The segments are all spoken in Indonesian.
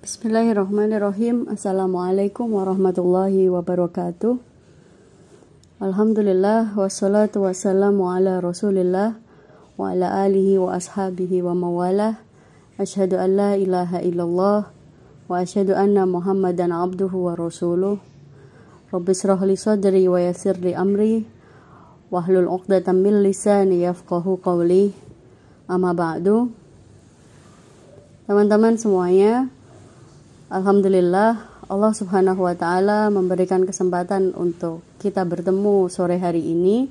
Bismillahirrahmanirrahim Assalamualaikum warahmatullahi wabarakatuh Alhamdulillah Wassalatu wassalamu ala rasulillah Wa ala alihi wa ashabihi wa mawalah Ashadu an la ilaha illallah Wa ashadu anna muhammadan abduhu wa rasuluh Rabbi sadri wa yasirli amri wahlul uqdatan min lisani yafqahu qawli amma ba'du teman-teman semuanya alhamdulillah Allah Subhanahu wa taala memberikan kesempatan untuk kita bertemu sore hari ini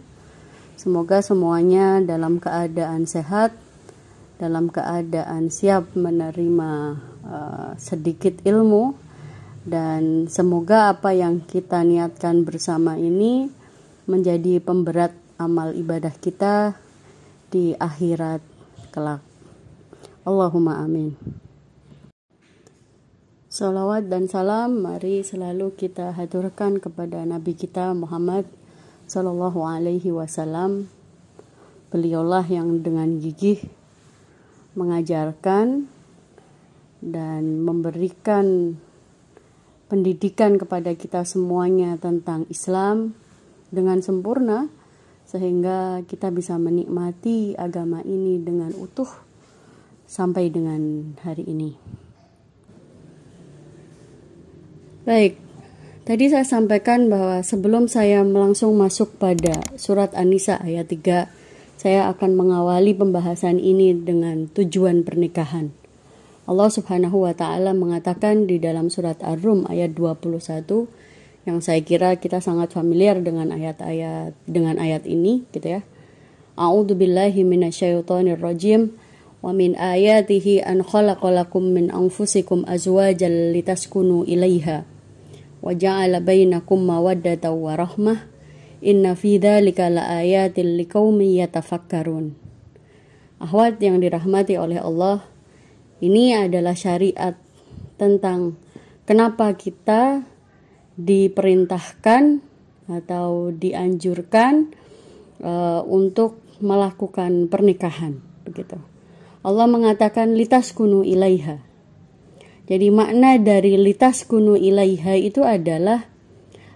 semoga semuanya dalam keadaan sehat dalam keadaan siap menerima uh, sedikit ilmu dan semoga apa yang kita niatkan bersama ini menjadi pemberat amal ibadah kita di akhirat kelak. Allahumma amin. Salawat dan salam mari selalu kita haturkan kepada Nabi kita Muhammad Sallallahu Alaihi Wasallam. Beliaulah yang dengan gigih mengajarkan dan memberikan pendidikan kepada kita semuanya tentang Islam, dengan sempurna sehingga kita bisa menikmati agama ini dengan utuh sampai dengan hari ini. Baik, tadi saya sampaikan bahwa sebelum saya langsung masuk pada surat an ayat 3, saya akan mengawali pembahasan ini dengan tujuan pernikahan. Allah Subhanahu wa taala mengatakan di dalam surat Ar-Rum ayat 21 yang saya kira kita sangat familiar dengan ayat-ayat dengan ayat ini gitu ya. A'udzu billahi minasyaitonir rajim wa min ayatihi an khalaqalakum min anfusikum azwajan litaskunu ilaiha wa ja'ala bainakum mawaddatan wa rahmah inna fi dzalika laayatil liqaumi yatafakkarun Ahwat yang dirahmati oleh Allah ini adalah syariat tentang kenapa kita diperintahkan atau dianjurkan uh, untuk melakukan pernikahan begitu. Allah mengatakan litas kunu ilaiha. Jadi makna dari litas kunu ilaiha itu adalah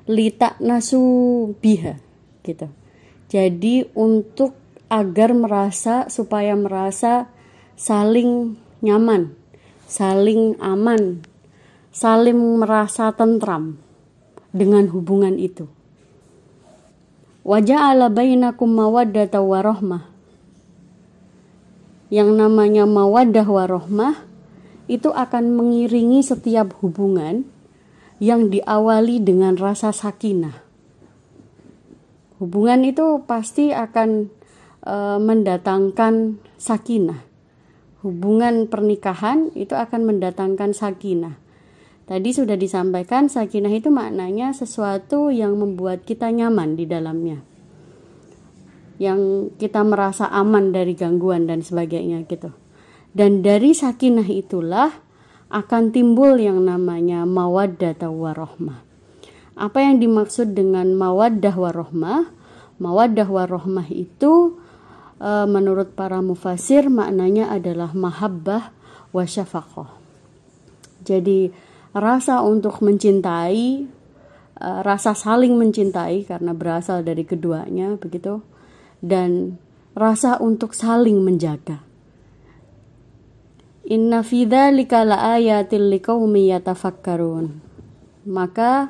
litak nasu biha gitu. Jadi untuk agar merasa supaya merasa saling nyaman, saling aman, saling merasa tentram dengan hubungan itu. wajah ala bainakum mawaddata wa rahmah. Yang namanya mawaddah wa itu akan mengiringi setiap hubungan yang diawali dengan rasa sakinah. Hubungan itu pasti akan e, mendatangkan sakinah. Hubungan pernikahan itu akan mendatangkan sakinah Tadi sudah disampaikan sakinah itu maknanya sesuatu yang membuat kita nyaman di dalamnya. Yang kita merasa aman dari gangguan dan sebagainya gitu. Dan dari sakinah itulah akan timbul yang namanya mawaddah warohmah. Apa yang dimaksud dengan mawaddah warohmah? Mawaddah warohmah itu e, menurut para mufasir maknanya adalah mahabbah wa syafakoh. Jadi rasa untuk mencintai, eh, rasa saling mencintai karena berasal dari keduanya begitu, dan rasa untuk saling menjaga. Inna fida likala ayatil liqaumi Maka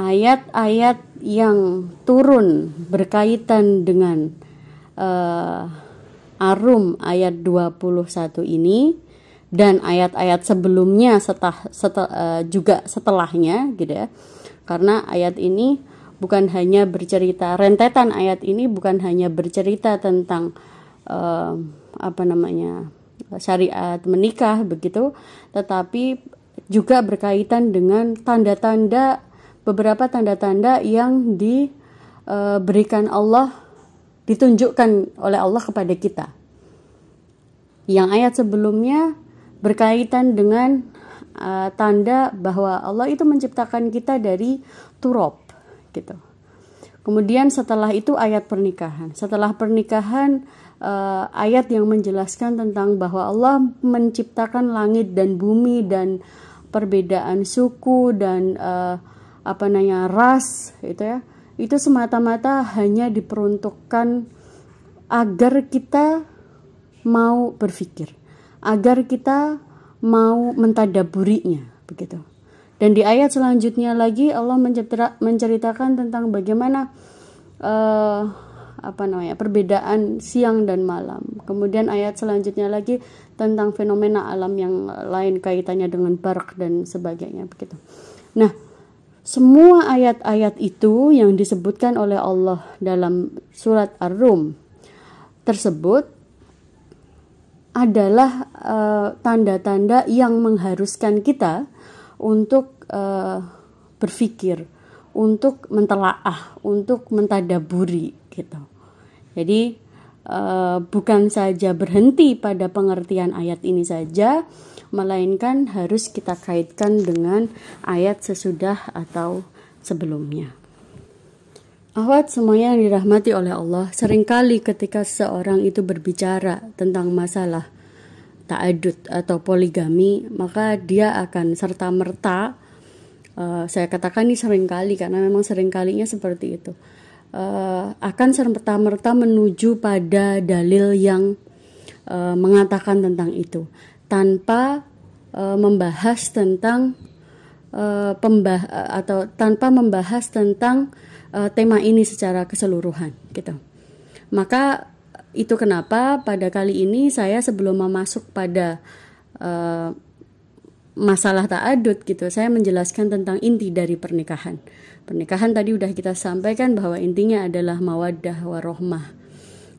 ayat-ayat yang turun berkaitan dengan uh, Arum ayat 21 ini dan ayat-ayat sebelumnya setah setel, uh, e, juga setelahnya gitu ya. Karena ayat ini bukan hanya bercerita rentetan ayat ini bukan hanya bercerita tentang uh, apa namanya syariat menikah begitu, tetapi juga berkaitan dengan tanda-tanda beberapa tanda-tanda yang diberikan e, Allah ditunjukkan oleh Allah kepada kita. Yang ayat sebelumnya berkaitan dengan uh, tanda bahwa Allah itu menciptakan kita dari turop gitu. Kemudian setelah itu ayat pernikahan. Setelah pernikahan uh, ayat yang menjelaskan tentang bahwa Allah menciptakan langit dan bumi dan perbedaan suku dan uh, apa namanya ras itu ya. Itu semata-mata hanya diperuntukkan agar kita mau berpikir agar kita mau mentadaburinya begitu. Dan di ayat selanjutnya lagi Allah menceritakan tentang bagaimana uh, apa namanya perbedaan siang dan malam. Kemudian ayat selanjutnya lagi tentang fenomena alam yang lain kaitannya dengan bark dan sebagainya begitu. Nah, semua ayat-ayat itu yang disebutkan oleh Allah dalam surat Ar-Rum tersebut adalah eh, tanda-tanda uh, yang mengharuskan kita untuk uh, berpikir, untuk mentelaah, untuk mentadaburi gitu. Jadi uh, bukan saja berhenti pada pengertian ayat ini saja, melainkan harus kita kaitkan dengan ayat sesudah atau sebelumnya. Ahwat semuanya yang dirahmati oleh Allah, seringkali ketika seorang itu berbicara tentang masalah ta'adud atau poligami, maka dia akan serta-merta, uh, saya katakan ini seringkali karena memang seringkalinya seperti itu, uh, akan serta-merta menuju pada dalil yang uh, mengatakan tentang itu, tanpa uh, membahas tentang uh, pembah atau tanpa membahas tentang uh, tema ini secara keseluruhan gitu. Maka itu kenapa pada kali ini saya sebelum memasuk pada uh, masalah ta'adud gitu. Saya menjelaskan tentang inti dari pernikahan. Pernikahan tadi udah kita sampaikan bahwa intinya adalah mawaddah warohmah.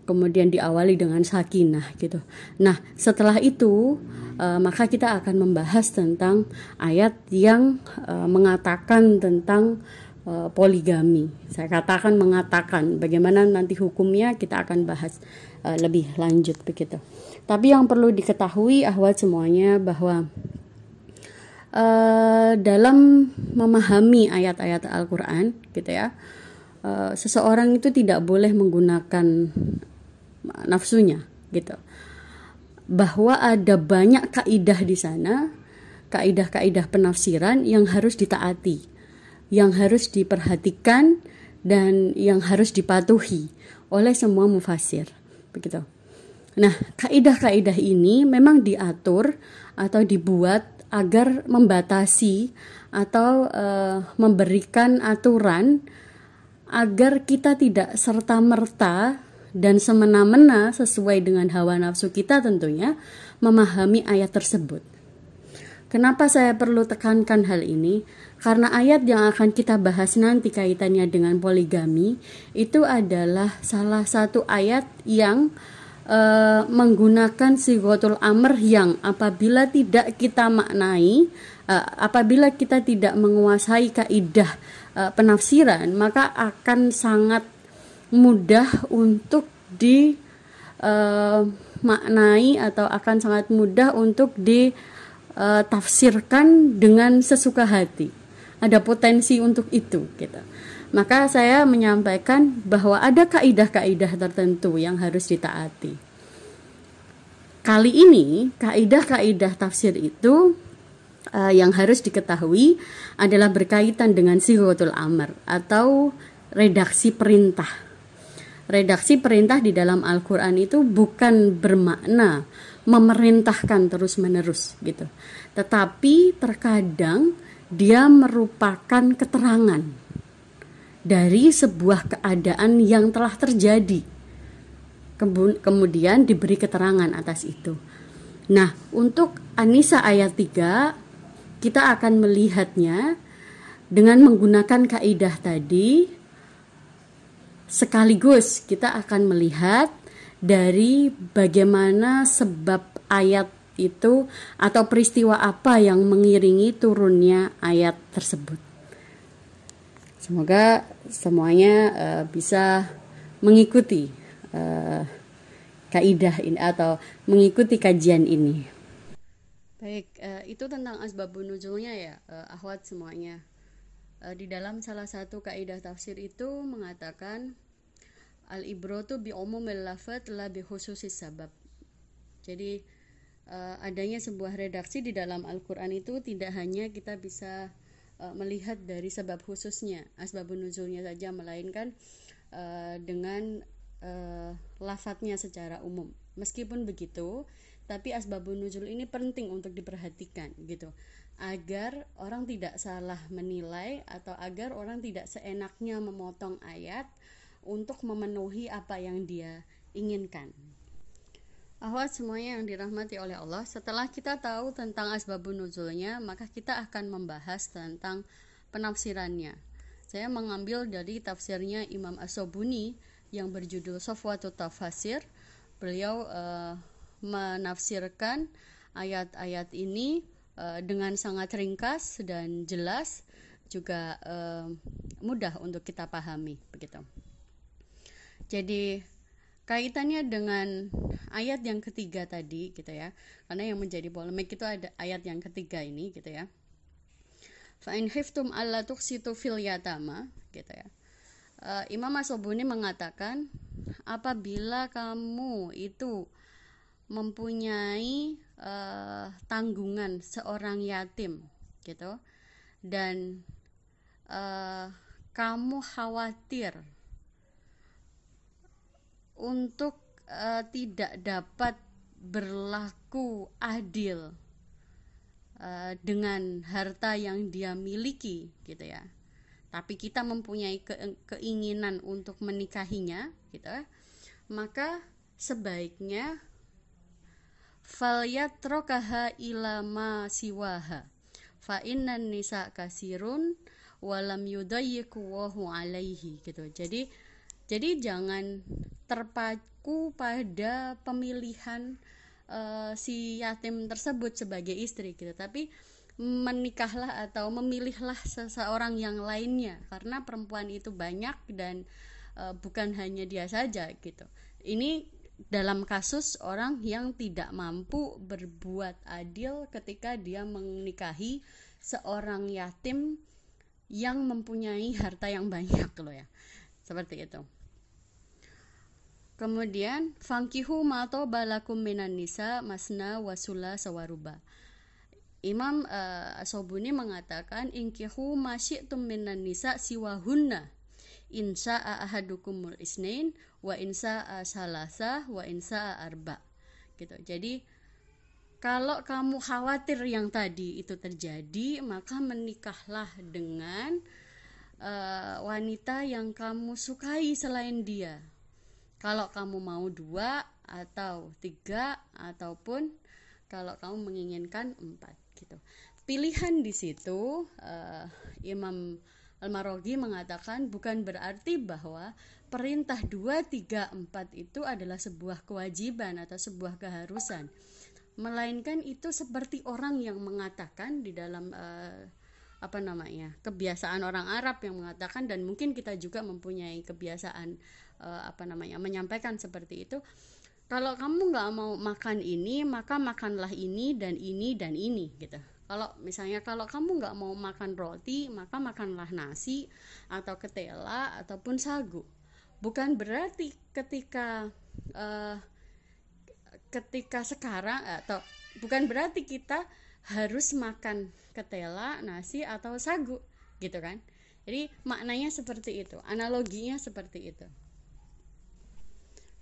Kemudian diawali dengan sakinah gitu. Nah, setelah itu uh, maka kita akan membahas tentang ayat yang uh, mengatakan tentang Eh, poligami. Saya katakan mengatakan bagaimana nanti hukumnya kita akan bahas eh, lebih lanjut begitu. Tapi yang perlu diketahui ahwat semuanya bahwa uh, dalam memahami ayat-ayat Al-Qur'an gitu ya. Uh, seseorang itu tidak boleh menggunakan nafsunya gitu. Bahwa ada banyak kaidah di sana, kaidah-kaidah penafsiran yang harus ditaati yang harus diperhatikan dan yang harus dipatuhi oleh semua mufasir. Begitu. Nah, kaidah-kaidah ini memang diatur atau dibuat agar membatasi atau uh, memberikan aturan agar kita tidak serta-merta dan semena-mena sesuai dengan hawa nafsu kita tentunya memahami ayat tersebut. Kenapa saya perlu tekankan hal ini? Karena ayat yang akan kita bahas nanti kaitannya dengan poligami itu adalah salah satu ayat yang e, menggunakan sigotul amr yang apabila tidak kita maknai, e, apabila kita tidak menguasai kaidah e, penafsiran, maka akan sangat mudah untuk di e, maknai atau akan sangat mudah untuk ditafsirkan dengan sesuka hati ada potensi untuk itu gitu. Maka saya menyampaikan bahwa ada kaidah-kaidah tertentu yang harus ditaati. Kali ini kaidah-kaidah tafsir itu uh, yang harus diketahui adalah berkaitan dengan sigotul amr atau redaksi perintah. Redaksi perintah di dalam Al-Qur'an itu bukan bermakna memerintahkan terus-menerus gitu. Tetapi terkadang dia merupakan keterangan dari sebuah keadaan yang telah terjadi. Kemudian diberi keterangan atas itu. Nah, untuk Anisa ayat 3 kita akan melihatnya dengan menggunakan kaidah tadi sekaligus kita akan melihat dari bagaimana sebab ayat itu atau peristiwa apa yang mengiringi turunnya ayat tersebut. Semoga semuanya uh, bisa mengikuti uh, kaidah ini atau mengikuti kajian ini. Baik, uh, itu tentang asbabun nuzulnya ya, uh, ahwat semuanya. Uh, di dalam salah satu kaidah tafsir itu mengatakan al ibro tu bi umumil lafadz la bi khususis sabab. Jadi uh, adanya sebuah redaksi di dalam Al-Quran itu tidak hanya kita bisa uh, melihat dari sebab khususnya asbabun nuzulnya saja melainkan uh, dengan uh, lafadznya secara umum meskipun begitu tapi asbabun nuzul ini penting untuk diperhatikan gitu agar orang tidak salah menilai atau agar orang tidak seenaknya memotong ayat untuk memenuhi apa yang dia inginkan Ahwat semuanya yang dirahmati oleh Allah, setelah kita tahu tentang asbabun nuzulnya, maka kita akan membahas tentang penafsirannya. Saya mengambil dari tafsirnya Imam Asobuni yang berjudul Sofwatu Tafasir. Beliau uh, menafsirkan ayat-ayat ini uh, dengan sangat ringkas dan jelas, juga uh, mudah untuk kita pahami begitu. Jadi kaitannya dengan ayat yang ketiga tadi gitu ya karena yang menjadi polemik itu ada ayat yang ketiga ini gitu ya fa'in hiftum alla tuksitu fil yatama gitu ya uh, Imam Asobuni mengatakan apabila kamu itu mempunyai uh, tanggungan seorang yatim gitu dan uh, kamu khawatir untuk uh, tidak dapat berlaku adil uh, dengan harta yang dia miliki gitu ya tapi kita mempunyai ke keinginan untuk menikahinya gitu ya, maka sebaiknya falyatrokaha ilama siwaha fa innan nisa kasirun walam yudayyiku wahu alaihi gitu jadi jadi jangan terpaku pada pemilihan uh, si yatim tersebut sebagai istri gitu tapi menikahlah atau memilihlah seseorang yang lainnya karena perempuan itu banyak dan uh, bukan hanya dia saja gitu ini dalam kasus orang yang tidak mampu berbuat adil ketika dia menikahi seorang yatim yang mempunyai harta yang banyak loh ya seperti itu Kemudian fankihu mato balakum minan nisa masna wasula sawaruba. Imam uh, Asobuni mengatakan inkihu masih minan nisa siwahunna Insa ahadukumul isnain wa insa salasa wa insa arba gitu jadi kalau kamu khawatir yang tadi itu terjadi maka menikahlah dengan uh, wanita yang kamu sukai selain dia kalau kamu mau dua atau tiga ataupun kalau kamu menginginkan empat gitu pilihan di situ uh, Imam Al-Marogi mengatakan bukan berarti bahwa perintah dua, tiga, empat itu adalah sebuah kewajiban atau sebuah keharusan. Melainkan itu seperti orang yang mengatakan di dalam uh, apa namanya kebiasaan orang Arab yang mengatakan dan mungkin kita juga mempunyai kebiasaan uh, apa namanya menyampaikan seperti itu kalau kamu nggak mau makan ini maka makanlah ini dan ini dan ini gitu kalau misalnya kalau kamu nggak mau makan roti maka makanlah nasi atau ketela ataupun sagu bukan berarti ketika uh, ketika sekarang atau bukan berarti kita harus makan ketela nasi atau sagu gitu kan jadi maknanya seperti itu analoginya seperti itu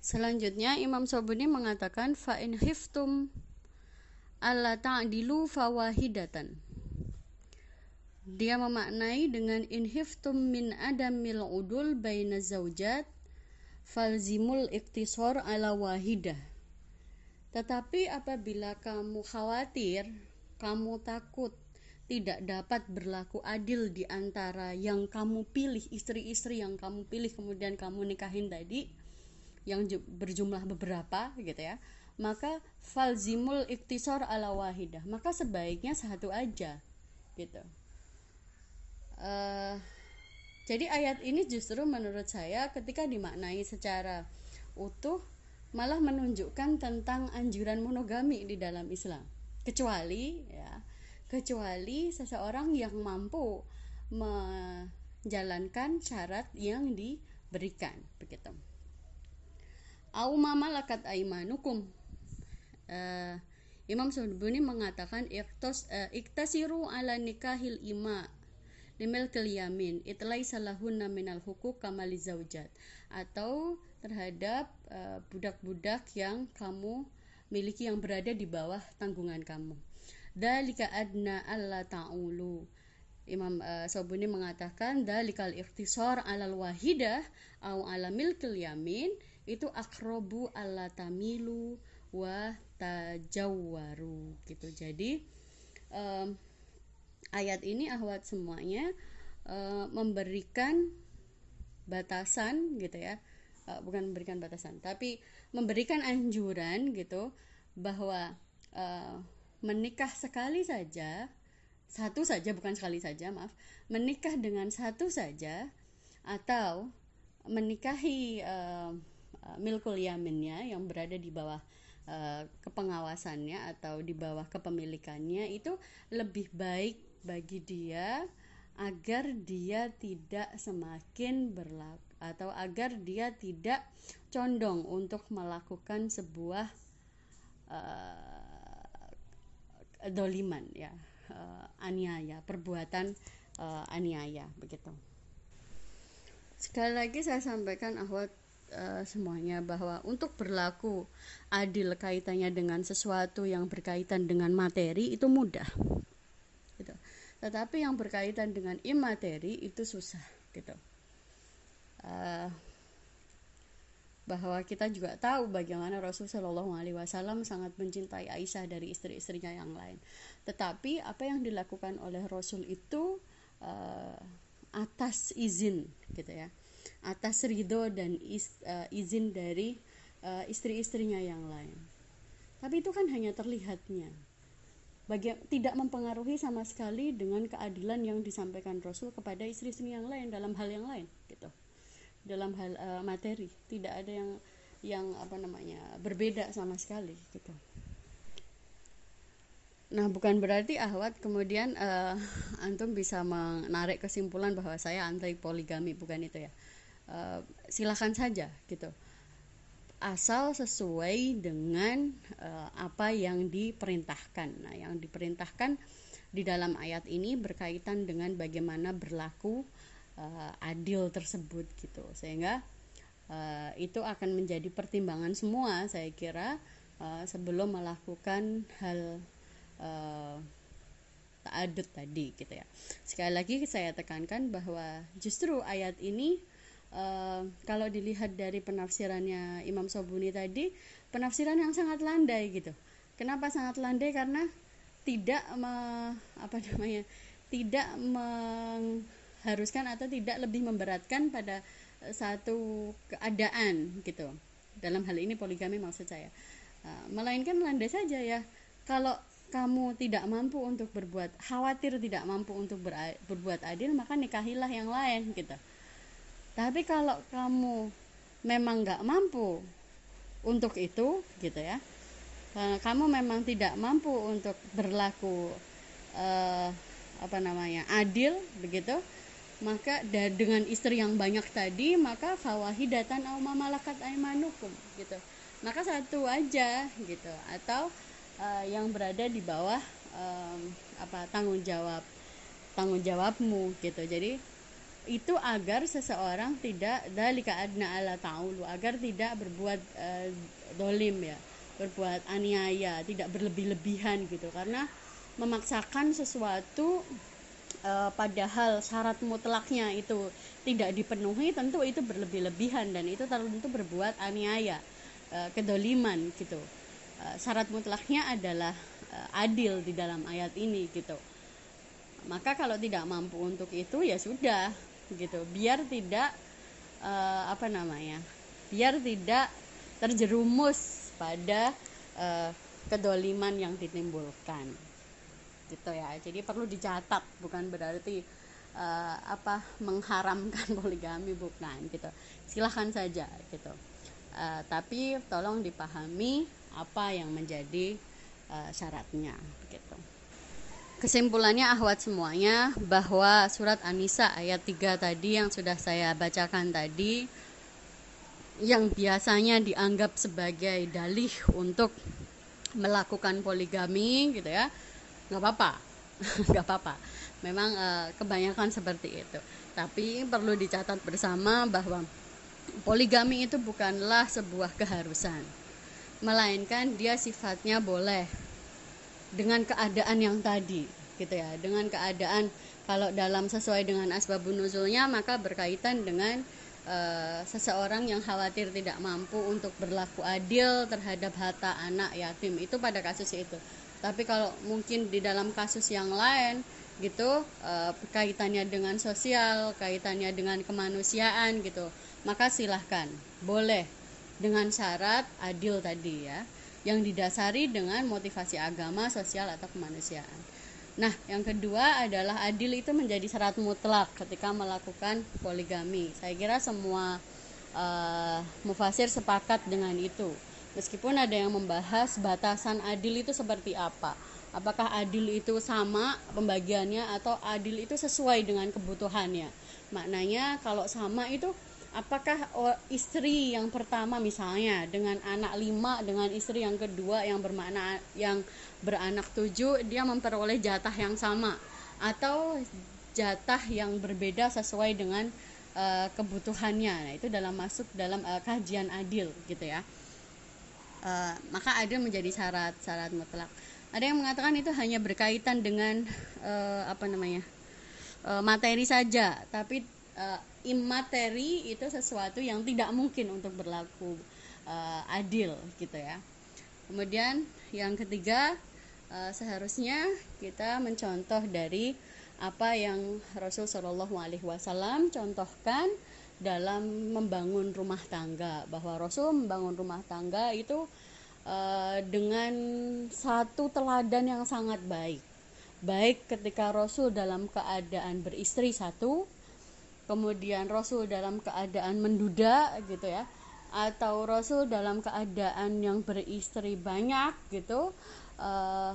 Selanjutnya Imam Sobuni mengatakan fa'in hiftum ala ta'dilu fawahidatan. Dia memaknai dengan in hiftum min adamil udul baina zaujat falzimul iktisor ala wahidah. Tetapi apabila kamu khawatir, kamu takut tidak dapat berlaku adil di antara yang kamu pilih, istri-istri yang kamu pilih kemudian kamu nikahin tadi, yang berjumlah beberapa gitu ya maka falzimul iktisor ala wahidah maka sebaiknya satu aja gitu uh, jadi ayat ini justru menurut saya ketika dimaknai secara utuh malah menunjukkan tentang anjuran monogami di dalam Islam kecuali ya kecuali seseorang yang mampu menjalankan syarat yang diberikan begitu au mamalakat aimanukum uh, eh, Imam Subuni mengatakan iktos uh, iktasiru ala nikahil ima limil kelyamin itlay salahun naminal hukuk kamali zaujat atau terhadap eh, budak-budak uh, yang kamu miliki yang berada di bawah tanggungan kamu dalika adna alla ta'ulu Imam uh, Sobuni mengatakan dalikal ikhtisar alal wahidah au ala kelyamin yamin itu akrobu ala tamilu wa tajawwaru gitu jadi um, ayat ini ahwat semuanya uh, memberikan batasan gitu ya uh, bukan memberikan batasan tapi memberikan anjuran gitu bahwa uh, menikah sekali saja satu saja bukan sekali saja maaf menikah dengan satu saja atau menikahi uh, uh, eh, milkul yaminnya yang berada di bawah uh, kepengawasannya atau di bawah kepemilikannya itu lebih baik bagi dia agar dia tidak semakin berlaku atau agar dia tidak condong untuk melakukan sebuah uh, eh, doliman ya uh, aniaya perbuatan uh, aniaya begitu sekali lagi saya sampaikan ahwat Eh, semuanya bahwa untuk berlaku adil kaitannya dengan sesuatu yang berkaitan dengan materi itu mudah gitu tetapi yang berkaitan dengan imateri itu susah gitu uh, bahwa kita juga tahu bagaimana Rasul Shallallahu Alaihi Wasallam sangat mencintai Aisyah dari istri-istrinya yang lain. Tetapi apa yang dilakukan oleh Rasul itu uh, atas izin, gitu ya atas ridho dan is, uh, izin dari uh, istri-istrinya yang lain. Tapi itu kan hanya terlihatnya. tidak mempengaruhi sama sekali dengan keadilan yang disampaikan Rasul kepada istri-istri yang lain dalam hal yang lain gitu. Dalam hal uh, materi, tidak ada yang yang apa namanya berbeda sama sekali gitu. Nah, bukan berarti ahwat kemudian uh, antum bisa menarik kesimpulan bahwa saya anti poligami, bukan itu ya. Eh, silakan silahkan saja gitu asal sesuai dengan uh, apa yang diperintahkan. Nah, yang diperintahkan di dalam ayat ini berkaitan dengan bagaimana berlaku uh, adil tersebut gitu. Sehingga uh, itu akan menjadi pertimbangan semua saya kira uh, sebelum melakukan hal uh, adut tadi gitu ya. Sekali lagi saya tekankan bahwa justru ayat ini kalau dilihat dari penafsirannya Imam Sobuni tadi penafsiran yang sangat landai gitu kenapa sangat landai karena tidak me, apa namanya tidak mengharuskan atau tidak lebih memberatkan pada eh, satu keadaan gitu dalam hal ini poligami maksud saya eh, melainkan landai saja ya kalau kamu tidak mampu untuk berbuat khawatir tidak mampu untuk berbuat adil maka nikahilah yang lain gitu tapi kalau kamu memang nggak mampu untuk itu, gitu ya, kamu memang tidak mampu untuk berlaku eh, apa namanya adil, begitu. Maka dengan istri yang banyak tadi, maka fawahidatan au malakat aimanukum, gitu. Maka satu aja, gitu. Atau eh, yang berada di bawah eh, apa tanggung jawab tanggung jawabmu, gitu. Jadi itu agar seseorang tidak dari adna ala ta'ulu agar tidak berbuat uh, dolim ya berbuat aniaya tidak berlebih-lebihan gitu karena memaksakan sesuatu uh, padahal syarat mutlaknya itu tidak dipenuhi tentu itu berlebih-lebihan dan itu tentu berbuat aniaya uh, kedoliman gitu uh, syarat mutlaknya adalah adil di dalam ayat ini gitu maka kalau tidak mampu untuk itu ya sudah gitu biar tidak uh, apa namanya biar tidak terjerumus pada uh, kedoliman yang ditimbulkan gitu ya jadi perlu dicatat bukan berarti uh, apa mengharamkan poligami bukan gitu silahkan saja gitu uh, tapi tolong dipahami apa yang menjadi uh, syaratnya gitu Kesimpulannya ahwat semuanya bahwa surat Anisa ayat 3 tadi yang sudah saya bacakan tadi yang biasanya dianggap sebagai dalih untuk melakukan poligami gitu ya nggak apa-apa nggak apa-apa memang e, kebanyakan seperti itu tapi perlu dicatat bersama bahwa poligami itu bukanlah sebuah keharusan melainkan dia sifatnya boleh dengan keadaan yang tadi gitu ya dengan keadaan kalau dalam sesuai dengan asbabun nuzulnya maka berkaitan dengan e, seseorang yang khawatir tidak mampu untuk berlaku adil terhadap harta anak yatim itu pada kasus itu tapi kalau mungkin di dalam kasus yang lain gitu e, kaitannya dengan sosial kaitannya dengan kemanusiaan gitu maka silahkan boleh dengan syarat adil tadi ya yang didasari dengan motivasi agama, sosial atau kemanusiaan. Nah, yang kedua adalah adil itu menjadi syarat mutlak ketika melakukan poligami. Saya kira semua uh, mufasir sepakat dengan itu. Meskipun ada yang membahas batasan adil itu seperti apa. Apakah adil itu sama pembagiannya atau adil itu sesuai dengan kebutuhannya? Maknanya kalau sama itu apakah istri yang pertama misalnya dengan anak lima dengan istri yang kedua yang bermakna yang beranak tujuh dia memperoleh jatah yang sama atau jatah yang berbeda sesuai dengan uh, kebutuhannya nah itu dalam masuk dalam uh, kajian adil gitu ya uh, maka adil menjadi syarat-syarat mutlak ada yang mengatakan itu hanya berkaitan dengan uh, apa namanya uh, materi saja tapi uh, eh, imateri itu sesuatu yang tidak mungkin untuk berlaku uh, adil gitu ya. Kemudian yang ketiga uh, seharusnya kita mencontoh dari apa yang Rasul Shallallahu Alaihi Wasallam contohkan dalam membangun rumah tangga bahwa Rasul membangun rumah tangga itu uh, dengan satu teladan yang sangat baik baik ketika Rasul dalam keadaan beristri satu kemudian Rasul dalam keadaan menduda gitu ya atau Rasul dalam keadaan yang beristri banyak gitu uh,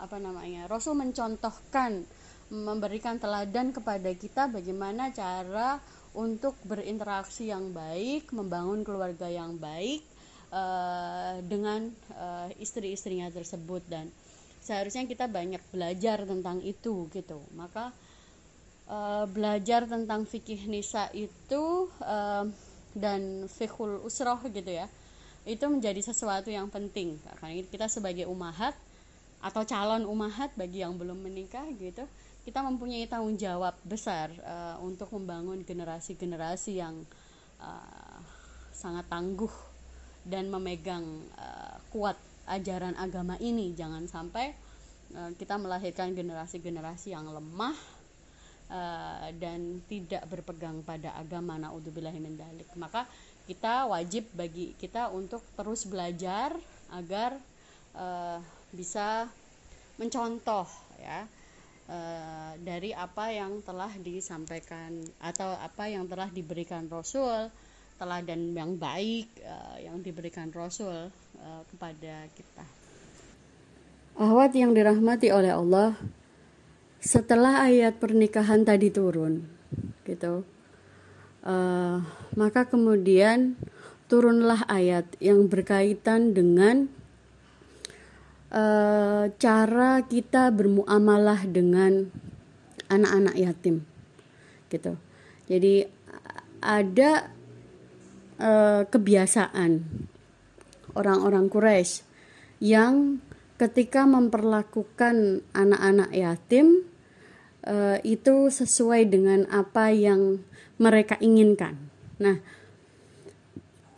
apa namanya Rasul mencontohkan memberikan teladan kepada kita bagaimana cara untuk berinteraksi yang baik membangun keluarga yang baik uh, dengan uh, istri-istrinya tersebut dan seharusnya kita banyak belajar tentang itu gitu maka Eh, belajar tentang fikih nisa itu uh, dan fikul usroh gitu ya itu menjadi sesuatu yang penting karena kita sebagai umahat atau calon umahat bagi yang belum menikah gitu kita mempunyai tanggung jawab besar uh, untuk membangun generasi-generasi yang uh, sangat tangguh dan memegang uh, kuat ajaran agama ini jangan sampai uh, kita melahirkan generasi-generasi yang lemah Eh, dan tidak berpegang pada agama naudzubillahimin maka kita wajib bagi kita untuk terus belajar agar uh, bisa mencontoh ya uh, dari apa yang telah disampaikan atau apa yang telah diberikan Rasul telah dan yang baik uh, yang diberikan Rasul uh, kepada kita. Ahwat yang dirahmati oleh Allah, setelah ayat pernikahan tadi turun gitu uh, maka kemudian turunlah ayat yang berkaitan dengan uh, cara kita bermuamalah dengan anak-anak yatim gitu jadi ada uh, kebiasaan orang-orang Quraisy yang ketika memperlakukan anak-anak yatim uh, itu sesuai dengan apa yang mereka inginkan. Nah,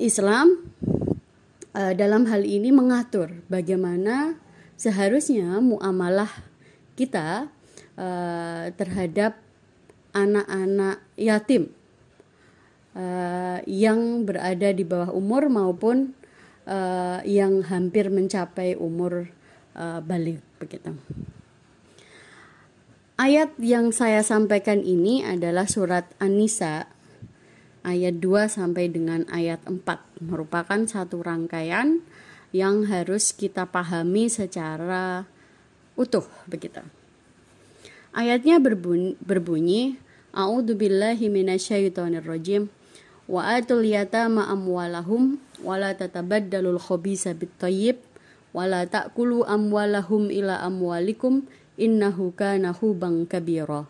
Islam uh, dalam hal ini mengatur bagaimana seharusnya muamalah kita uh, terhadap anak-anak yatim uh, yang berada di bawah umur maupun uh, yang hampir mencapai umur uh, balik begitu. Ayat yang saya sampaikan ini adalah surat an ayat 2 sampai dengan ayat 4 merupakan satu rangkaian yang harus kita pahami secara utuh begitu. Ayatnya berbunyi, berbunyi A'udzubillahi billahi wa atul yatama amwalahum wa la tatabaddalul khabisa bit thayyib wa la ta'kulu amwalahum ila amwalikum innahu kana kabiro, kabira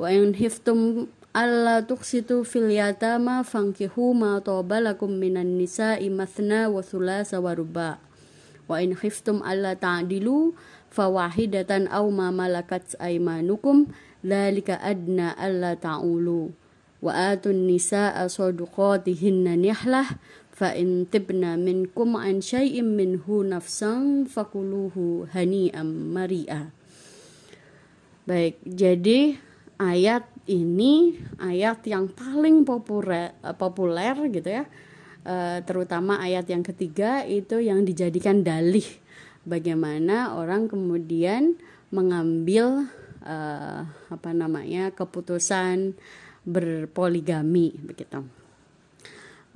wa in hiftum alla tuksitu fil yatama fankihu ma tawbalakum minan nisa'i mathna wa thulasa wa ruba wa in khiftum alla ta'dilu fawahidatan aw ma malakat aymanukum dhalika adna alla ta'ulu wa atun nisa'a saduqatihinna nihlah fa in tibna minkum an syai'in minhu nafsan fakuluhu hani'am mari'a Baik, jadi ayat ini ayat yang paling populer eh, populer gitu ya. Eh, terutama ayat yang ketiga itu yang dijadikan dalih bagaimana orang kemudian mengambil e, apa namanya keputusan berpoligami begitu.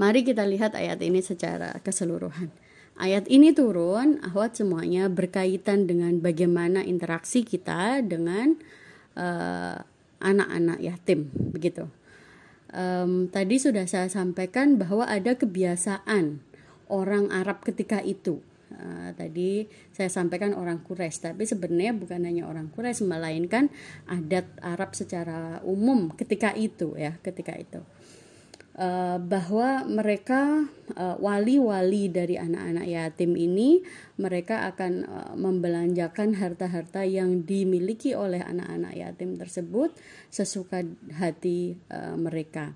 Mari kita lihat ayat ini secara keseluruhan. Ayat ini turun, ahwat semuanya berkaitan dengan bagaimana interaksi kita dengan eh, anak-anak uh, yatim, begitu. Um, tadi sudah saya sampaikan bahwa ada kebiasaan orang Arab ketika itu. Uh, tadi saya sampaikan orang Quraisy, tapi sebenarnya bukan hanya orang Quraisy, melainkan adat Arab secara umum ketika itu ya, ketika itu. Eh, bahwa mereka wali eh, wali-wali dari anak-anak yatim ini mereka akan uh, membelanjakan harta-harta yang dimiliki oleh anak-anak yatim tersebut sesuka hati uh, mereka.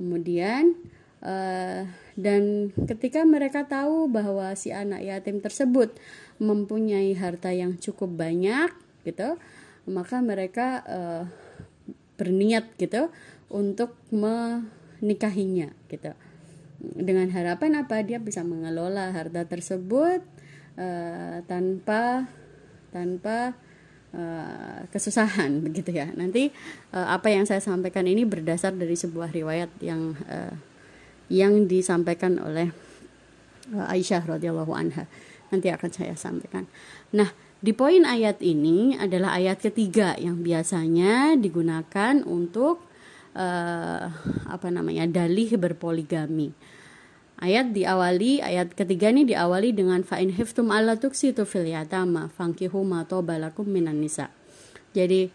Kemudian uh, dan ketika mereka tahu bahwa si anak yatim tersebut mempunyai harta yang cukup banyak gitu, maka mereka uh, berniat gitu untuk me nikahinya gitu dengan harapan apa dia bisa mengelola harta tersebut uh, tanpa tanpa uh, kesusahan begitu ya nanti uh, apa yang saya sampaikan ini berdasar dari sebuah riwayat yang uh, yang disampaikan oleh uh, Aisyah radhiyallahu anha nanti akan saya sampaikan nah di poin ayat ini adalah ayat ketiga yang biasanya digunakan untuk uh, apa namanya dalih berpoligami. Ayat diawali ayat ketiga ini diawali dengan fa'in hiftum alla tuksitu fil yatama huma ma balakum minan nisa. Jadi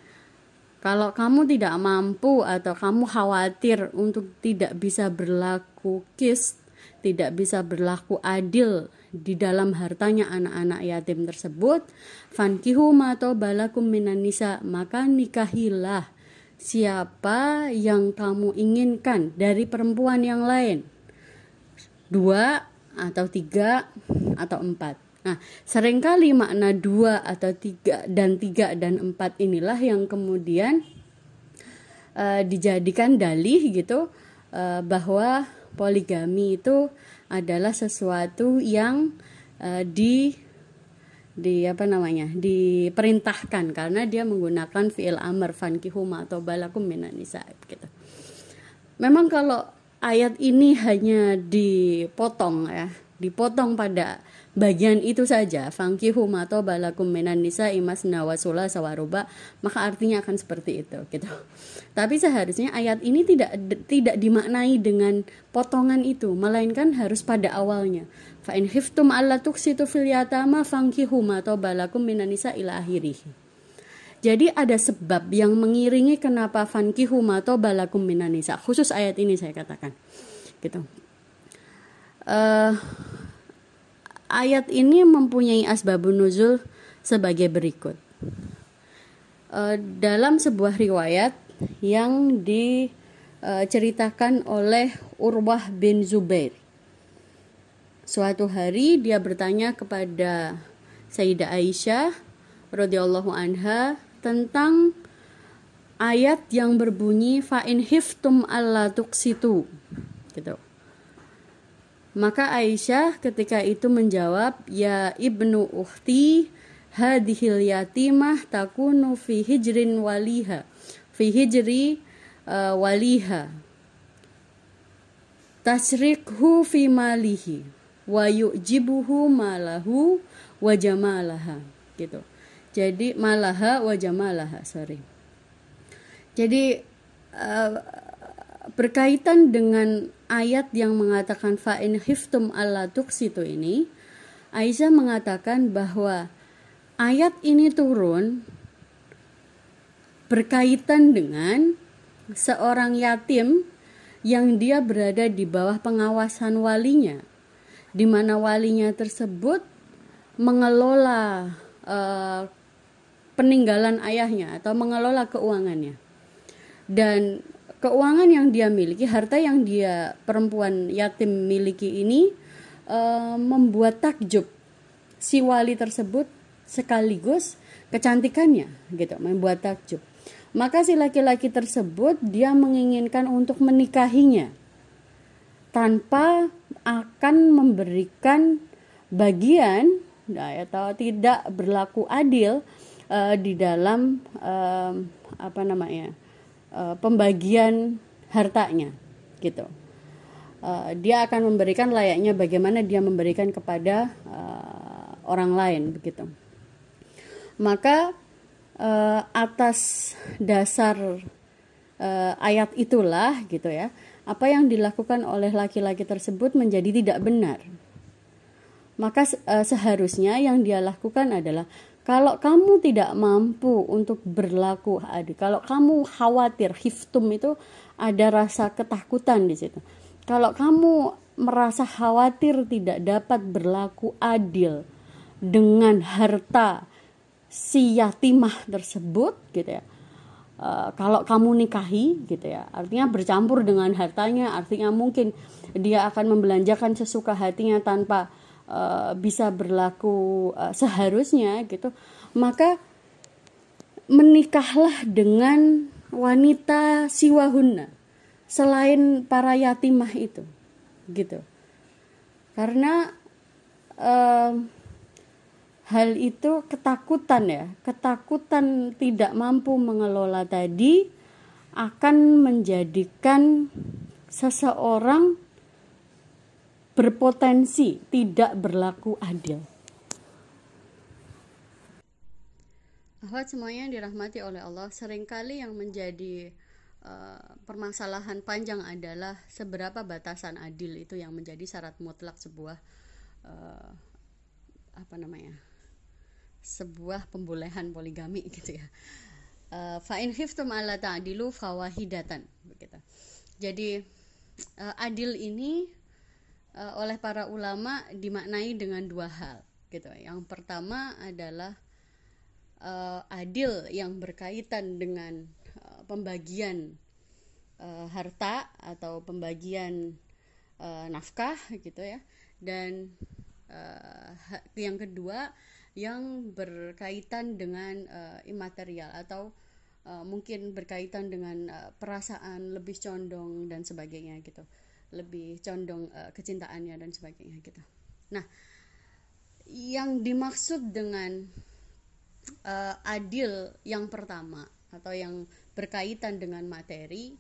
kalau kamu tidak mampu atau kamu khawatir untuk tidak bisa berlaku kis, tidak bisa berlaku adil di dalam hartanya anak-anak yatim tersebut, fankihu ma balakum minan nisa, maka nikahilah siapa yang kamu inginkan dari perempuan yang lain dua atau tiga atau empat Nah, seringkali makna dua atau tiga dan tiga dan empat inilah yang kemudian uh, dijadikan dalih gitu uh, bahwa poligami itu adalah sesuatu yang uh, di di apa namanya diperintahkan karena dia menggunakan fiil amr fankihuma atau balakum minan nisa gitu. Memang kalau ayat ini hanya dipotong ya, dipotong pada bagian itu saja fankihuma atau balakum minan nisa nawasula nawasula sawaruba maka artinya akan seperti itu gitu. Tapi seharusnya ayat ini tidak tidak dimaknai dengan potongan itu melainkan harus pada awalnya Fa in khiftum alla tuksitu fil yatama fankihu tabalakum minanisa ila akhirih. Jadi ada sebab yang mengiringi kenapa fankihu ma tabalakum minanisa. Khusus ayat ini saya katakan. Gitu. Uh, ayat ini mempunyai asbabun nuzul sebagai berikut. Uh, dalam sebuah riwayat yang diceritakan eh, oleh Urwah bin Zubair Suatu hari dia bertanya kepada Sayyidah Aisyah radhiyallahu anha tentang ayat yang berbunyi fa'in hiftum alla tuksitu gitu maka Aisyah ketika itu menjawab ya ibnu ukhti hadhil yatimah takunu fi hijrin waliha fi hijri uh, waliha tasrikhu fi malihi wa yujibuhu malahu wa jamalaha gitu. Jadi malaha wa jamalaha, sorry. Jadi uh, berkaitan dengan ayat yang mengatakan fa'in hiftum alla tuksitu ini, Aisyah mengatakan bahwa ayat ini turun berkaitan dengan seorang yatim yang dia berada di bawah pengawasan walinya di mana walinya tersebut mengelola uh, peninggalan ayahnya atau mengelola keuangannya. Dan keuangan yang dia miliki, harta yang dia perempuan yatim miliki ini uh, membuat takjub si wali tersebut sekaligus kecantikannya gitu, membuat takjub. Maka si laki-laki tersebut dia menginginkan untuk menikahinya tanpa akan memberikan bagian nah, atau tidak berlaku adil uh, di dalam uh, apa namanya uh, pembagian hartanya gitu uh, dia akan memberikan layaknya bagaimana dia memberikan kepada uh, orang lain begitu maka uh, atas dasar uh, ayat itulah gitu ya apa yang dilakukan oleh laki-laki tersebut menjadi tidak benar. Maka eh, seharusnya yang dia lakukan adalah kalau kamu tidak mampu untuk berlaku adil, kalau kamu khawatir, hiftum itu ada rasa ketakutan di situ. Kalau kamu merasa khawatir tidak dapat berlaku adil dengan harta si yatimah tersebut gitu ya Uh, kalau kamu nikahi gitu ya artinya bercampur dengan hartanya artinya mungkin dia akan membelanjakan sesuka hatinya tanpa uh, bisa berlaku uh, seharusnya gitu maka menikahlah dengan wanita siwahuna selain para yatimah itu gitu karena uh, hal itu ketakutan ya ketakutan tidak mampu mengelola tadi akan menjadikan seseorang berpotensi tidak berlaku adil. Ahwat semuanya yang dirahmati oleh Allah. Seringkali yang menjadi uh, permasalahan panjang adalah seberapa batasan adil itu yang menjadi syarat mutlak sebuah uh, apa namanya sebuah pembolehan poligami gitu ya. Uh, eh, fa'in khiftum ala ta'dilu fawahidatan begitu. Jadi eh, adil ini eh, oleh para ulama dimaknai dengan dua hal gitu. Yang pertama adalah adil yang berkaitan dengan pembagian harta atau pembagian nafkah gitu ya. Dan yang kedua yang berkaitan dengan uh, imaterial atau uh, mungkin berkaitan dengan uh, perasaan lebih condong dan sebagainya gitu lebih condong uh, kecintaannya dan sebagainya gitu nah yang dimaksud dengan uh, adil yang pertama atau yang berkaitan dengan materi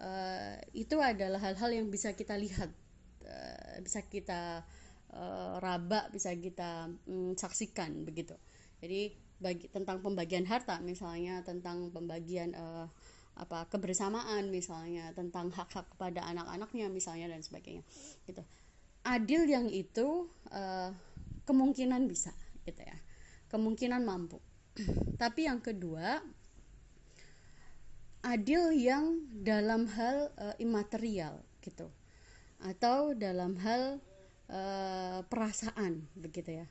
uh, itu adalah hal-hal yang bisa kita lihat uh, bisa kita uh, raba bisa kita mm, saksikan begitu jadi bagi tentang pembagian harta misalnya tentang pembagian uh, apa kebersamaan misalnya tentang hak-hak kepada anak-anaknya misalnya dan sebagainya Itu adil yang itu uh, kemungkinan bisa gitu ya kemungkinan mampu tapi yang kedua adil yang dalam hal uh, imaterial gitu atau dalam hal uh, perasaan begitu ya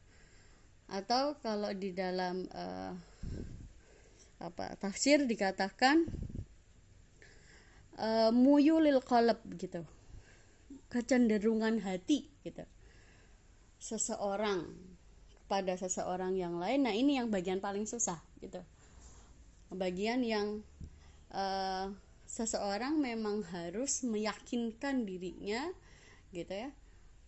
atau kalau di dalam uh, apa tafsir dikatakan uh, eh, muyulil qalb gitu kecenderungan hati gitu seseorang kepada seseorang yang lain nah ini yang bagian paling susah gitu bagian yang uh, seseorang memang harus meyakinkan dirinya gitu ya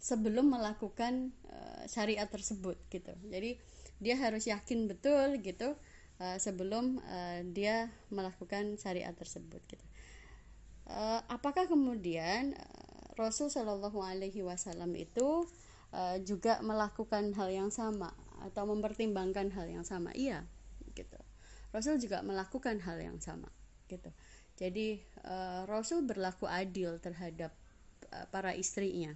sebelum melakukan uh, syariat tersebut gitu jadi dia harus yakin betul gitu uh, sebelum uh, dia melakukan syariat tersebut gitu uh, apakah kemudian uh, Rasul Shallallahu Alaihi Wasallam itu uh, juga melakukan hal yang sama atau mempertimbangkan hal yang sama iya gitu Rasul juga melakukan hal yang sama gitu jadi uh, Rasul berlaku adil terhadap uh, para istrinya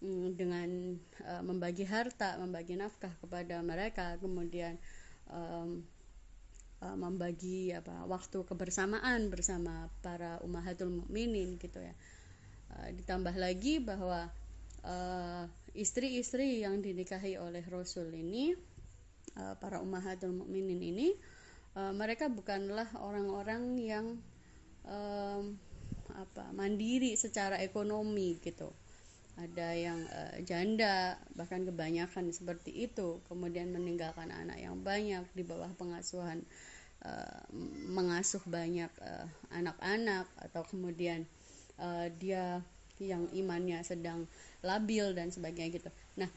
Mm, dengan uh, membagi harta, membagi nafkah kepada mereka, kemudian um, uh, membagi apa waktu kebersamaan bersama para umahatul mukminin gitu ya. Uh, ditambah lagi bahwa istri-istri yang dinikahi oleh Rasul ini, para umahatul mukminin ini, mereka bukanlah orang-orang yang um, apa mandiri secara ekonomi gitu ada yang uh, janda bahkan kebanyakan seperti itu kemudian meninggalkan anak yang banyak di bawah pengasuhan uh, mengasuh banyak eh, anak-anak uh, atau kemudian uh, dia yang imannya sedang labil dan sebagainya gitu. Nah,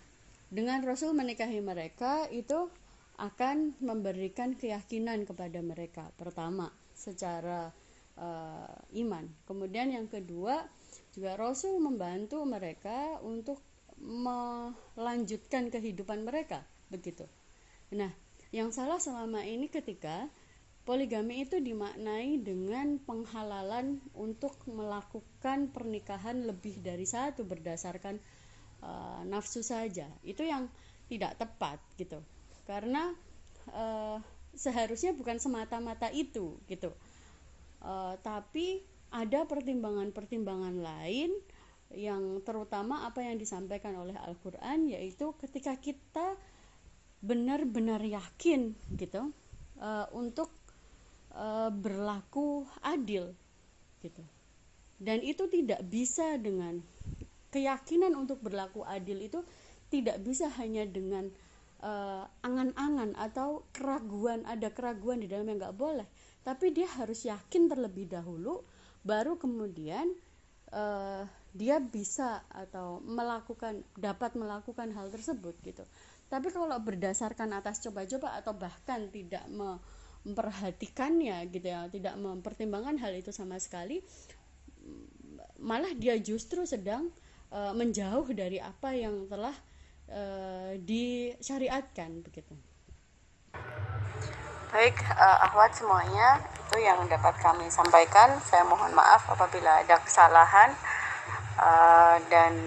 dengan Rasul menikahi mereka itu akan memberikan keyakinan kepada mereka pertama secara uh, iman. Kemudian yang kedua juga Rasul membantu mereka untuk melanjutkan kehidupan mereka begitu. Nah, yang salah selama ini ketika poligami itu dimaknai dengan penghalalan untuk melakukan pernikahan lebih dari satu berdasarkan uh, nafsu saja. Itu yang tidak tepat gitu. Karena uh, seharusnya bukan semata-mata itu gitu. Uh, tapi ada pertimbangan-pertimbangan lain yang terutama apa yang disampaikan oleh Al-Qur'an yaitu ketika kita benar-benar yakin gitu uh, untuk uh, berlaku adil gitu. Dan itu tidak bisa dengan keyakinan untuk berlaku adil itu tidak bisa hanya dengan eh, angan-angan uh, atau keraguan ada keraguan di dalam yang nggak boleh tapi dia harus yakin terlebih dahulu baru kemudian uh, dia bisa atau melakukan dapat melakukan hal tersebut gitu tapi kalau berdasarkan atas coba-coba atau bahkan tidak memperhatikannya gitu ya tidak mempertimbangkan hal itu sama sekali malah dia justru sedang uh, menjauh dari apa yang telah uh, disyariatkan begitu. Baik, uh, ahwat semuanya, itu yang dapat kami sampaikan. Saya mohon maaf apabila ada kesalahan uh, dan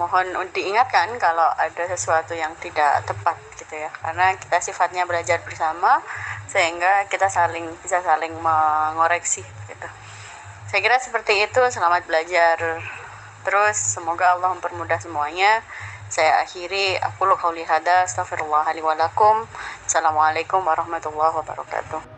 mohon diingatkan kalau ada sesuatu yang tidak tepat gitu ya. Karena kita sifatnya belajar bersama sehingga kita saling bisa saling mengoreksi gitu. Saya kira seperti itu. Selamat belajar terus. Semoga Allah mempermudah semuanya. Saya akhiri aku qauli hada astaghfirullah wa lakum. Assalamualaikum warahmatullahi wabarakatuh.